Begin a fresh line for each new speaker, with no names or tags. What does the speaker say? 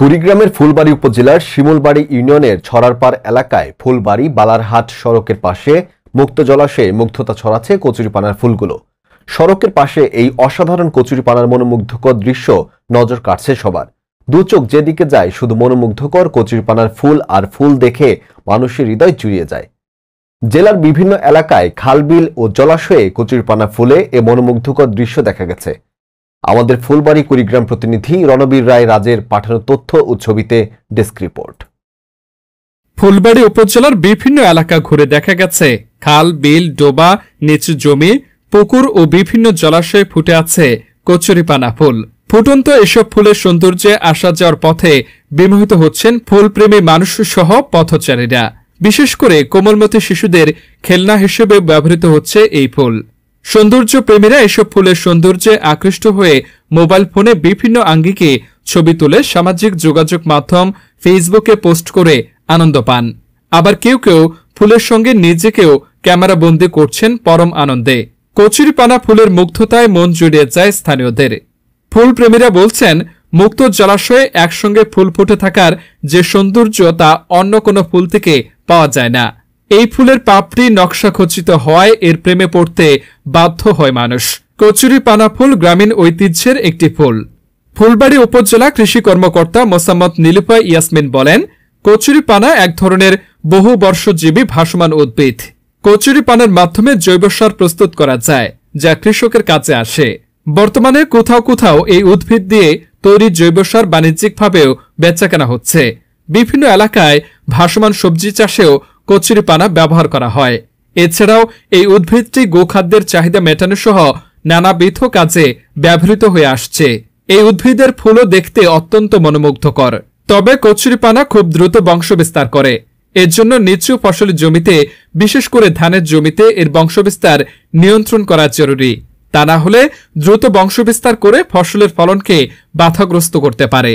কুড়িগ্রামের ফুলবাড়ি উপজেলার শিমুলবাড়ি ইউনিয়নের ছড়ারপাড় এলাকায় ফুলবাড়ি বালারহাট সড়কের পাশে মুক্ত জলাশয়ে মুগ্ধতা ছড়াচ্ছে কচুরিপানার ফুলগুলো সড়কের পাশে এই অসাধারণ কচুরিপানার মনোমুগ্ধকর দৃশ্য নজর কাটছে সবার দুচোখ যেদিকে যায় শুধু মনোমুগ্ধকর কচুরিপানার ফুল আর ফুল দেখে মানুষের হৃদয় জুড়িয়ে যায় জেলার বিভিন্ন এলাকায় খালবিল ও জলাশয়ে কচুরিপানা ফুলে এ মনোমুগ্ধকর দৃশ্য দেখা গেছে আমাদের ফুলবাড়ি কুড়িগ্রাম প্রতিনিধি রণবীর রায় রাজের পাঠানো তথ্য ও ছবিতে ডেস্ক রিপোর্ট ফুলবাড়ি
উপজেলার বিভিন্ন এলাকা ঘুরে দেখা গেছে খাল বিল ডোবা নিচু জমি পুকুর ও বিভিন্ন জলাশয়ে ফুটে আছে কচুরিপানা ফুল ফুটন্ত এসব ফুলের সৌন্দর্যে আসা যাওয়ার পথে বিমোহিত হচ্ছেন ফুলপ্রেমী মানুষ সহ পথচারীরা বিশেষ করে কোমলমতি শিশুদের খেলনা হিসেবে ব্যবহৃত হচ্ছে এই ফুল সৌন্দর্য প্রেমীরা এসব ফুলের সৌন্দর্যে আকৃষ্ট হয়ে মোবাইল ফোনে বিভিন্ন আঙ্গিকে ছবি তুলে সামাজিক যোগাযোগ মাধ্যম ফেসবুকে পোস্ট করে আনন্দ পান আবার কেউ কেউ ফুলের সঙ্গে নিজেকেও ক্যামেরাবন্দি করছেন পরম আনন্দে কচুরিপানা ফুলের মুগ্ধতায় মন জুড়িয়ে যায় স্থানীয়দের ফুল প্রেমীরা বলছেন মুক্ত জলাশয়ে একসঙ্গে ফুল ফুটে থাকার যে সৌন্দর্য তা অন্য কোনো ফুল থেকে পাওয়া যায় না এই ফুলের পাপড়ি নকশাখচিত হওয়ায় এর প্রেমে পড়তে বাধ্য হয় মানুষ কচুরি পানা ফুল গ্রামীণ ঐতিহ্যের একটি ফুল ফুলবাড়ি উপজেলা কৃষি কর্মকর্তা মোসাম্মদ নীলুফা ইয়াসমিন বলেন কচুরিপানা এক ধরনের বহু বর্ষজীবী ভাসমান উদ্ভিদ কচুরিপানার মাধ্যমে জৈব সার প্রস্তুত করা যায় যা কৃষকের কাছে আসে বর্তমানে কোথাও কোথাও এই উদ্ভিদ দিয়ে তৈরি জৈব সার বাণিজ্যিকভাবেও বেচাকেনা হচ্ছে বিভিন্ন এলাকায় ভাসমান সবজি চাষেও কচুরিপানা ব্যবহার করা হয় এছাড়াও এই উদ্ভিদটি গোখাদ্যের চাহিদা মেটানো সহ নানাবিধ কাজে ব্যবহৃত হয়ে আসছে এই উদ্ভিদের ফুলও দেখতে অত্যন্ত মনোমুগ্ধকর তবে কচুরিপানা খুব দ্রুত বংশবিস্তার করে এর জন্য নিচু ফসলের জমিতে বিশেষ করে ধানের জমিতে এর বংশবিস্তার নিয়ন্ত্রণ করা জরুরি তা না হলে দ্রুত বংশবিস্তার করে ফসলের ফলনকে বাধাগ্রস্ত করতে পারে